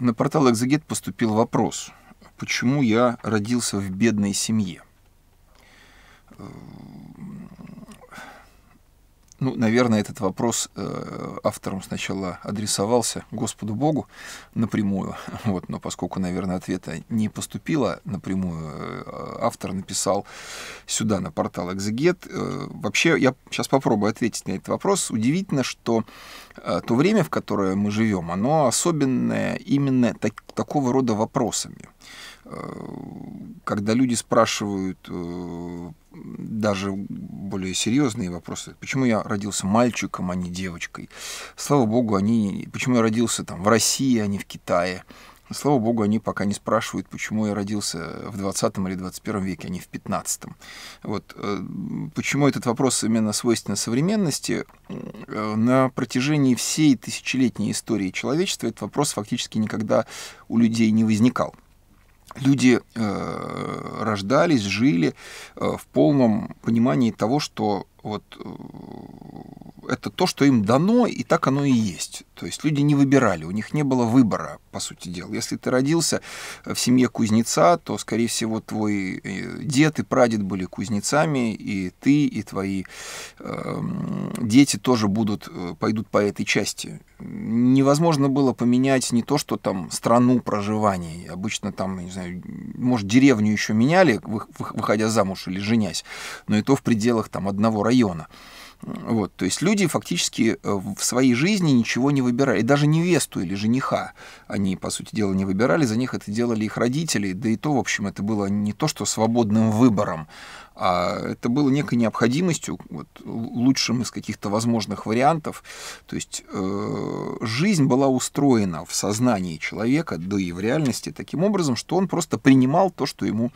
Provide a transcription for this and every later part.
На портал Экзагет поступил вопрос, почему я родился в бедной семье. Ну, наверное, этот вопрос э, автором сначала адресовался Господу Богу напрямую, вот, но поскольку, наверное, ответа не поступило напрямую, э, автор написал сюда на портал Экзегет. Э, вообще, я сейчас попробую ответить на этот вопрос. Удивительно, что э, то время, в которое мы живем, оно особенное именно так, такого рода вопросами когда люди спрашивают э, даже более серьезные вопросы, почему я родился мальчиком, а не девочкой. Слава богу, они, почему я родился там в России, а не в Китае. Слава богу, они пока не спрашивают, почему я родился в 20 или 21 веке, а не в 15. Вот. Э, почему этот вопрос именно свойственен современности? Э, на протяжении всей тысячелетней истории человечества этот вопрос фактически никогда у людей не возникал люди э, рождались, жили э, в полном понимании того, что вот э, это то, что им дано, и так оно и есть. То есть люди не выбирали, у них не было выбора, по сути дела. Если ты родился э, в семье кузнеца, то, скорее всего, твой э, дед и прадед были кузнецами, и ты, и твои э, дети тоже будут, э, пойдут по этой части. Невозможно было поменять не то, что там страну проживания. Обычно там, не знаю, может, деревню еще меняли, выходя замуж или женясь, но и то в пределах там одного района. Вот, то есть люди фактически э, в своей жизни ничего не выбирали. Даже невесту или жениха они, по сути дела, не выбирали. За них это делали их родители. Да и то, в общем, это было не то, что свободным выбором, а это было некой необходимостью, вот, лучшим из каких-то возможных вариантов. То есть э, жизнь была устроена в сознании человека, да и в реальности таким образом, что он просто принимал то, что ему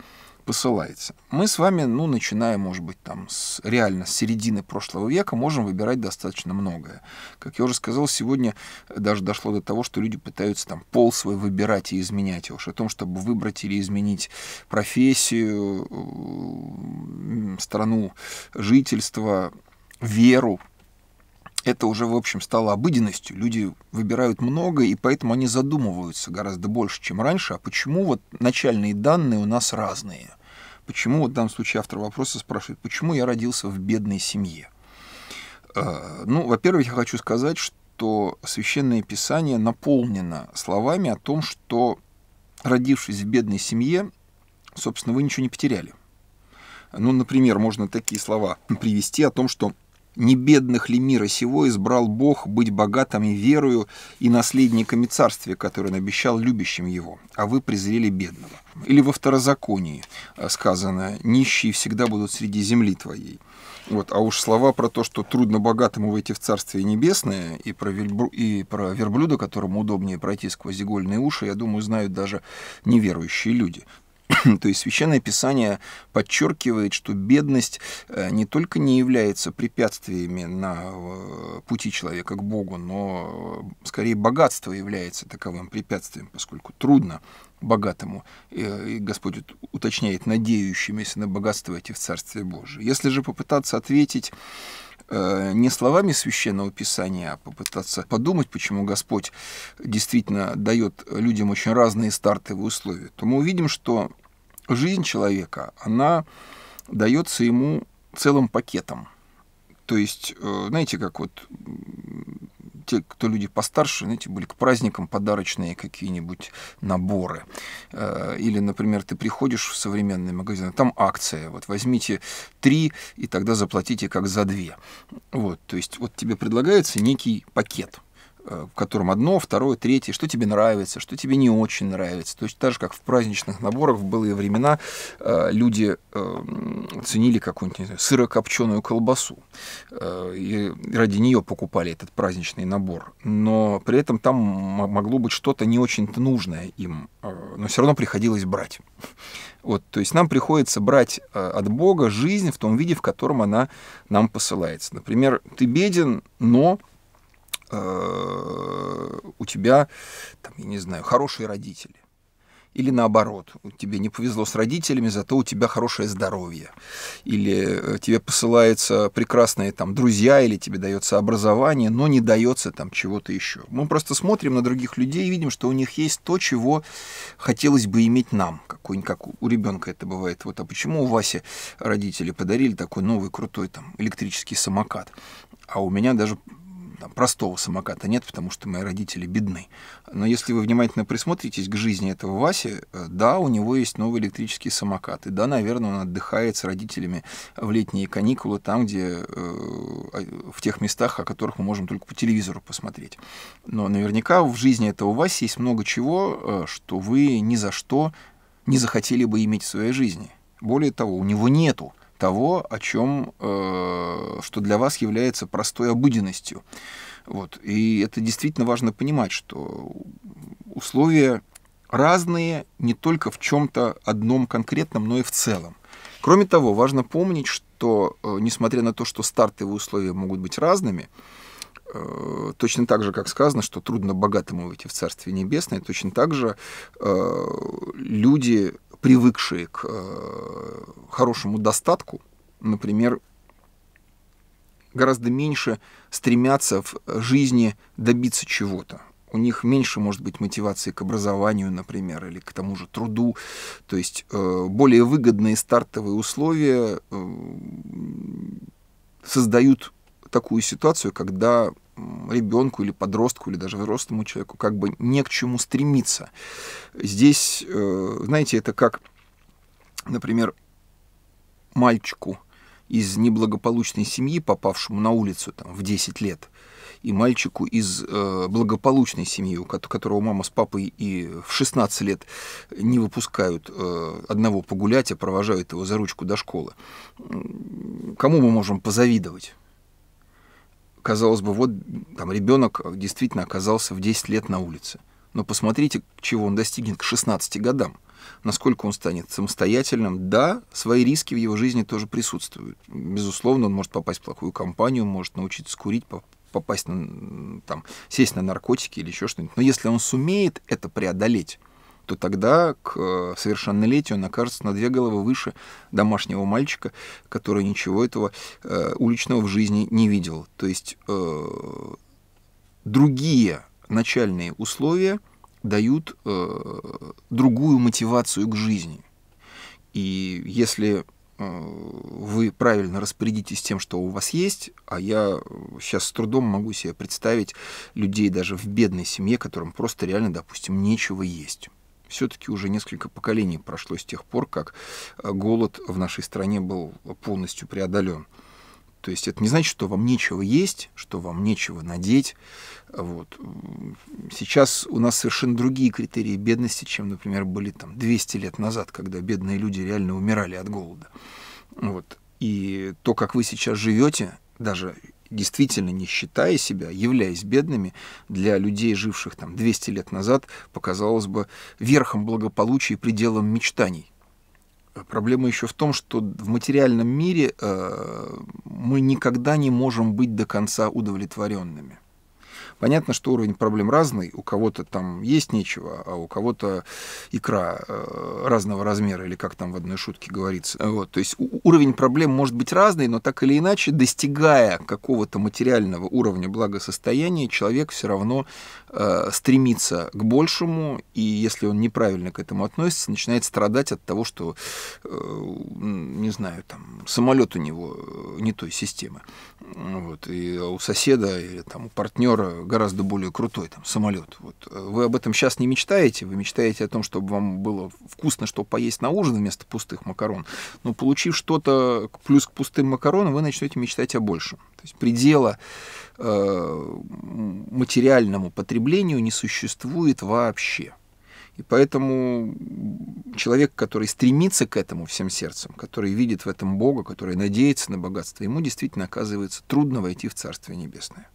посылается. Мы с вами, ну, начиная, может быть, там, с, реально с середины прошлого века, можем выбирать достаточно многое. Как я уже сказал, сегодня даже дошло до того, что люди пытаются там пол свой выбирать и изменять. И уж о том, чтобы выбрать или изменить профессию, э, страну жительства, веру, это уже, в общем, стало обыденностью. Люди выбирают много, и поэтому они задумываются гораздо больше, чем раньше. А почему вот начальные данные у нас разные? Почему, вот в данном случае автор вопроса спрашивает, почему я родился в бедной семье? Э, ну, во-первых, я хочу сказать, что Священное Писание наполнено словами о том, что, родившись в бедной семье, собственно, вы ничего не потеряли. Ну, например, можно такие слова привести о том, что не бедных ли мира сего избрал Бог быть богатыми верою и наследниками царствия, которое он обещал любящим его, а вы презрели бедного. Или во второзаконии э, сказано «нищие всегда будут среди земли твоей». Вот, а уж слова про то, что трудно богатому войти в Царствие Небесное, и про, вельбру, и про верблюда, которому удобнее пройти сквозь игольные уши, я думаю, знают даже неверующие люди. То есть Священное Писание подчеркивает, что бедность э, не только не является препятствиями на э, пути человека к Богу, но э, скорее богатство является таковым препятствием, поскольку трудно богатому, и Господь уточняет, надеющимися на богатство эти в Царстве Божие. Если же попытаться ответить Э, не словами священного писания, а попытаться подумать, почему Господь действительно дает людям очень разные стартовые условия, то мы увидим, что жизнь человека, она дается ему целым пакетом. То есть, э, знаете, как вот те, кто люди постарше, знаете, были к праздникам подарочные какие-нибудь наборы. Э, или, например, ты приходишь в современный магазин, там акция, вот возьмите три и тогда заплатите как за две. Вот, то есть вот тебе предлагается некий пакет – Э, в котором одно, второе, третье, что тебе нравится, что тебе не очень нравится. То есть так же, как в праздничных наборах в былые времена э, люди э, ценили какую-нибудь сырокопченую колбасу и ради нее покупали этот праздничный набор. Но при этом там могло быть что-то не очень-то нужное им, но все равно приходилось брать. Вот, то есть нам приходится брать от Бога жизнь в том виде, в котором она нам посылается. Например, ты беден, но Э, у тебя, там, я не знаю, хорошие родители. Или наоборот, тебе не повезло с родителями, зато у тебя хорошее здоровье. Или э, тебе посылаются прекрасные там, друзья, или тебе дается образование, но не дается там чего-то еще. Мы просто смотрим на других людей и видим, что у них есть то, чего хотелось бы иметь нам. Какой как у ребенка это бывает. Вот, а почему у Васи родители подарили такой новый крутой там, электрический самокат? А у меня даже там, простого самоката нет, потому что мои родители бедны. Но если вы внимательно присмотритесь к жизни этого Васи, э, да, у него есть новый электрический самокат. И да, наверное, он отдыхает с родителями в летние каникулы, там, где э, а, в тех местах, о которых мы можем только по телевизору посмотреть. Но наверняка в жизни этого Васи есть много чего, э, что вы ни за что не захотели бы иметь в своей жизни. Более того, у него нету того, о чем, э, что для вас является простой обыденностью. Вот. И это действительно важно понимать, что условия разные не только в чем-то одном конкретном, но и в целом. Кроме того, важно помнить, что э, несмотря на то, что стартовые условия могут быть разными, э, точно так же, как сказано, что трудно богатому выйти в Царствие Небесное, точно так же э, люди привыкшие к э, хорошему достатку, например, гораздо меньше стремятся в жизни добиться чего-то. У них меньше может быть мотивации к образованию, например, или к тому же труду. То есть э, более выгодные стартовые условия э, создают такую ситуацию, когда ребенку или подростку, или даже взрослому человеку как бы не к чему стремиться. Здесь, э, знаете, это как, например, мальчику из неблагополучной семьи, попавшему на улицу там, в 10 лет, и мальчику из э, благополучной семьи, у которого мама с папой и в 16 лет не выпускают э, одного погулять, а провожают его за ручку до школы. Кому мы можем позавидовать? казалось бы, вот там ребенок действительно оказался в 10 лет на улице. Но посмотрите, чего он достигнет к 16 годам. Насколько он станет самостоятельным, да, свои риски в его жизни тоже присутствуют. Безусловно, он может попасть в плохую компанию, может научиться курить, попасть на, там, сесть на наркотики или еще что-нибудь. Но если он сумеет это преодолеть, то тогда к э, совершеннолетию он окажется на две головы выше домашнего мальчика, который ничего этого э, уличного в жизни не видел. То есть э, другие начальные условия дают э, другую мотивацию к жизни. И если э, вы правильно распорядитесь тем, что у вас есть, а я сейчас с трудом могу себе представить людей даже в бедной семье, которым просто реально, допустим, нечего есть все-таки уже несколько поколений прошло с тех пор, как э, голод в нашей стране был полностью преодолен. То есть это не значит, что вам нечего есть, что вам нечего надеть. Вот. Сейчас у нас совершенно другие критерии бедности, чем, например, были там 200 лет назад, когда бедные люди реально умирали от голода. Вот. И то, как вы сейчас живете, даже действительно не считая себя, являясь бедными, для людей, живших там 200 лет назад, показалось бы верхом благополучия и пределом мечтаний. Э, проблема еще в том, что в материальном мире э, мы никогда не можем быть до конца удовлетворенными. Понятно, что уровень проблем разный, у кого-то там есть нечего, а у кого-то икра э, разного размера, или как там в одной шутке говорится. Вот. То есть уровень проблем может быть разный, но так или иначе, достигая какого-то материального уровня благосостояния, человек все равно э, стремится к большему, и если он неправильно к этому относится, начинает страдать от того, что, э, не знаю, там, самолет у него э, не той системы. Вот. И у соседа или там, у партнера гораздо более крутой там, самолет. Вот. Э, вы об этом сейчас не мечтаете, вы мечтаете о том, чтобы вам было вкусно, что поесть на ужин вместо пустых макарон. Но ну, получив что-то плюс к пустым макаронам, вы начнете мечтать о большем. То есть предела э, материальному потреблению не существует вообще. И поэтому человек, который стремится к этому всем сердцем, который видит в этом Бога, который надеется на богатство, ему действительно оказывается трудно войти в Царствие Небесное.